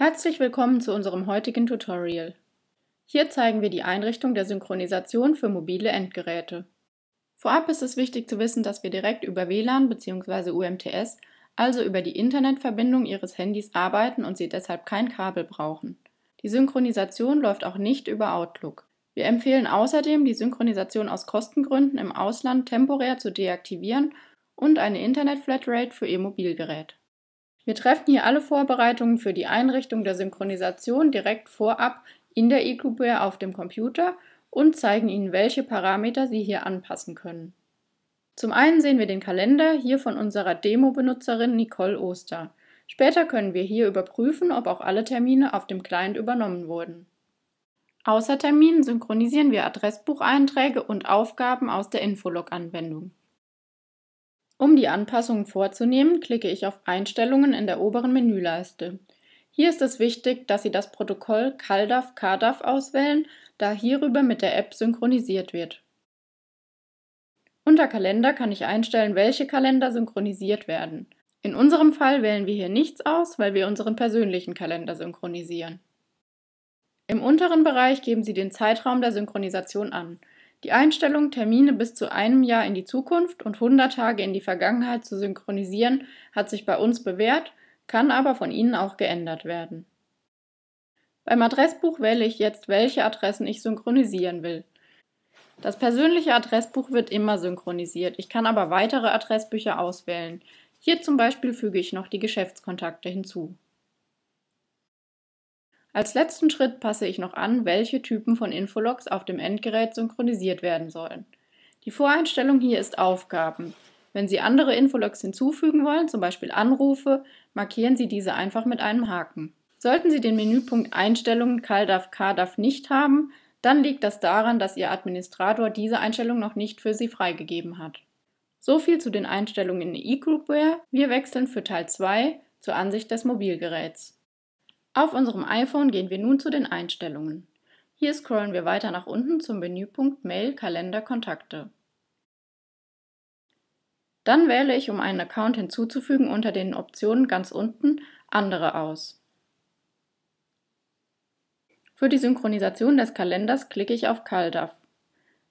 Herzlich willkommen zu unserem heutigen Tutorial. Hier zeigen wir die Einrichtung der Synchronisation für mobile Endgeräte. Vorab ist es wichtig zu wissen, dass wir direkt über WLAN bzw. UMTS, also über die Internetverbindung Ihres Handys arbeiten und Sie deshalb kein Kabel brauchen. Die Synchronisation läuft auch nicht über Outlook. Wir empfehlen außerdem, die Synchronisation aus Kostengründen im Ausland temporär zu deaktivieren und eine Internet-Flatrate für Ihr Mobilgerät. Wir treffen hier alle Vorbereitungen für die Einrichtung der Synchronisation direkt vorab in der eQbear auf dem Computer und zeigen Ihnen, welche Parameter Sie hier anpassen können. Zum einen sehen wir den Kalender hier von unserer Demo-Benutzerin Nicole Oster. Später können wir hier überprüfen, ob auch alle Termine auf dem Client übernommen wurden. Außer Terminen synchronisieren wir Adressbucheinträge und Aufgaben aus der Infolog-Anwendung. Um die Anpassungen vorzunehmen, klicke ich auf Einstellungen in der oberen Menüleiste. Hier ist es wichtig, dass Sie das Protokoll CalDAV-CADAV auswählen, da hierüber mit der App synchronisiert wird. Unter Kalender kann ich einstellen, welche Kalender synchronisiert werden. In unserem Fall wählen wir hier nichts aus, weil wir unseren persönlichen Kalender synchronisieren. Im unteren Bereich geben Sie den Zeitraum der Synchronisation an. Die Einstellung, Termine bis zu einem Jahr in die Zukunft und 100 Tage in die Vergangenheit zu synchronisieren, hat sich bei uns bewährt, kann aber von Ihnen auch geändert werden. Beim Adressbuch wähle ich jetzt, welche Adressen ich synchronisieren will. Das persönliche Adressbuch wird immer synchronisiert, ich kann aber weitere Adressbücher auswählen. Hier zum Beispiel füge ich noch die Geschäftskontakte hinzu. Als letzten Schritt passe ich noch an, welche Typen von Infologs auf dem Endgerät synchronisiert werden sollen. Die Voreinstellung hier ist Aufgaben. Wenn Sie andere Infologs hinzufügen wollen, zum Beispiel Anrufe, markieren Sie diese einfach mit einem Haken. Sollten Sie den Menüpunkt Einstellungen CalDAV darf nicht haben, dann liegt das daran, dass Ihr Administrator diese Einstellung noch nicht für Sie freigegeben hat. So viel zu den Einstellungen in eGroupware. Wir wechseln für Teil 2 zur Ansicht des Mobilgeräts. Auf unserem iPhone gehen wir nun zu den Einstellungen. Hier scrollen wir weiter nach unten zum Menüpunkt Mail, Kalender, Kontakte. Dann wähle ich, um einen Account hinzuzufügen, unter den Optionen ganz unten Andere aus. Für die Synchronisation des Kalenders klicke ich auf CalDAV.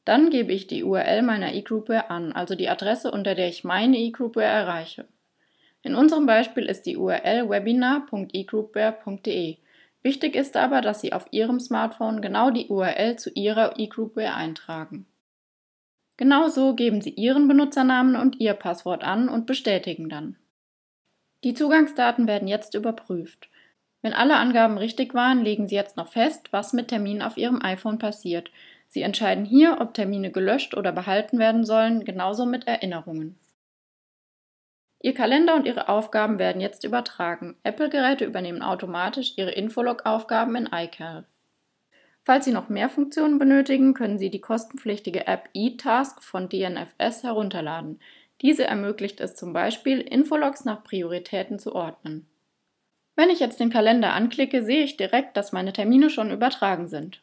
Dann gebe ich die URL meiner eGroupware an, also die Adresse, unter der ich meine eGroupware erreiche. In unserem Beispiel ist die URL webinar.egroupware.de. Wichtig ist aber, dass Sie auf Ihrem Smartphone genau die URL zu Ihrer eGroupware eintragen. Genauso geben Sie Ihren Benutzernamen und Ihr Passwort an und bestätigen dann. Die Zugangsdaten werden jetzt überprüft. Wenn alle Angaben richtig waren, legen Sie jetzt noch fest, was mit Terminen auf Ihrem iPhone passiert. Sie entscheiden hier, ob Termine gelöscht oder behalten werden sollen, genauso mit Erinnerungen. Ihr Kalender und Ihre Aufgaben werden jetzt übertragen. Apple-Geräte übernehmen automatisch Ihre Infolog-Aufgaben in iCal. Falls Sie noch mehr Funktionen benötigen, können Sie die kostenpflichtige App eTask von DNFS herunterladen. Diese ermöglicht es zum Beispiel, Infologs nach Prioritäten zu ordnen. Wenn ich jetzt den Kalender anklicke, sehe ich direkt, dass meine Termine schon übertragen sind.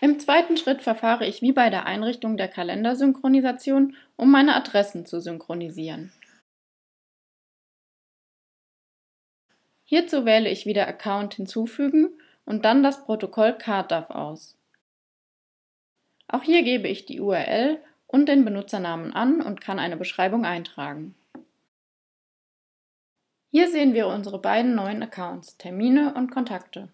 Im zweiten Schritt verfahre ich wie bei der Einrichtung der Kalendersynchronisation, um meine Adressen zu synchronisieren. Hierzu wähle ich wieder Account hinzufügen und dann das Protokoll CardDAV aus. Auch hier gebe ich die URL und den Benutzernamen an und kann eine Beschreibung eintragen. Hier sehen wir unsere beiden neuen Accounts, Termine und Kontakte.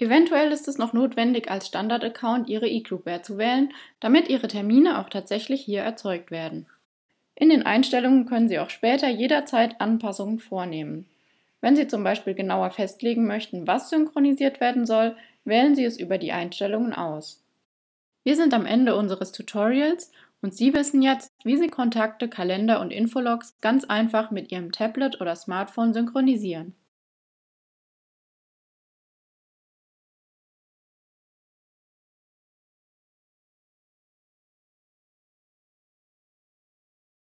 Eventuell ist es noch notwendig, als Standard-Account Ihre eGroupware zu wählen, damit Ihre Termine auch tatsächlich hier erzeugt werden. In den Einstellungen können Sie auch später jederzeit Anpassungen vornehmen. Wenn Sie zum Beispiel genauer festlegen möchten, was synchronisiert werden soll, wählen Sie es über die Einstellungen aus. Wir sind am Ende unseres Tutorials und Sie wissen jetzt, wie Sie Kontakte, Kalender und Infologs ganz einfach mit Ihrem Tablet oder Smartphone synchronisieren.